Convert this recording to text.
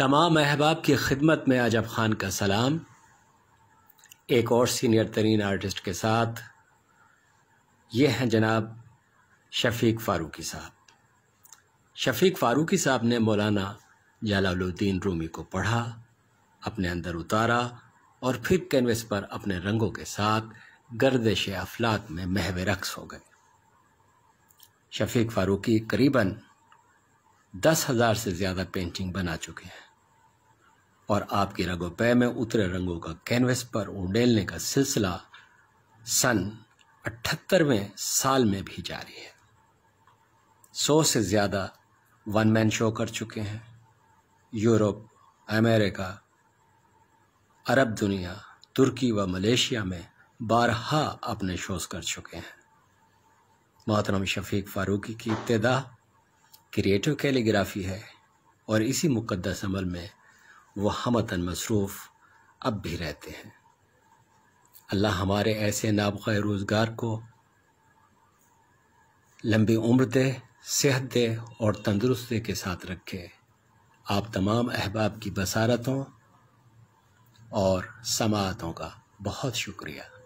तमाम अहबाब की खिदमत में आजब खान का सलाम एक और सीनियर तरीन आर्टिस्ट के साथ ये हैं जनाब शफीक फ़ारूकी साहब शफीक फ़ारूकी साहब ने मौलाना जलालुद्दीन रूमी को पढ़ा अपने अंदर उतारा और फिर कैनवस पर अपने रंगों के साथ गर्दश अफलाक में महव रक्स हो गए शफीक फ़ारूकी करीबन दस हज़ार से ज़्यादा पेंटिंग बना चुके हैं और आपके रगोपे में उतरे रंगों का कैनवस पर उंडेलने का सिलसिला सन अठहत्तरवें साल में भी जारी है सौ से ज़्यादा वन मैन शो कर चुके हैं यूरोप अमेरिका अरब दुनिया तुर्की व मलेशिया में बारहा अपने शोज कर चुके हैं मोहतरम शफीक फ़ारूकी की इब्तदा क्रिएटिव कैलीग्राफी है और इसी मुकदस अमल में वह हमतन मसरूफ़ अब भी रहते हैं अल्लाह हमारे ऐसे नाबक़ रोज़गार को लंबी उम्र दे सेहत दे और तंदरुस्ती के साथ रखे आप तमाम अहबाब की बसारतों और समातों का बहुत शुक्रिया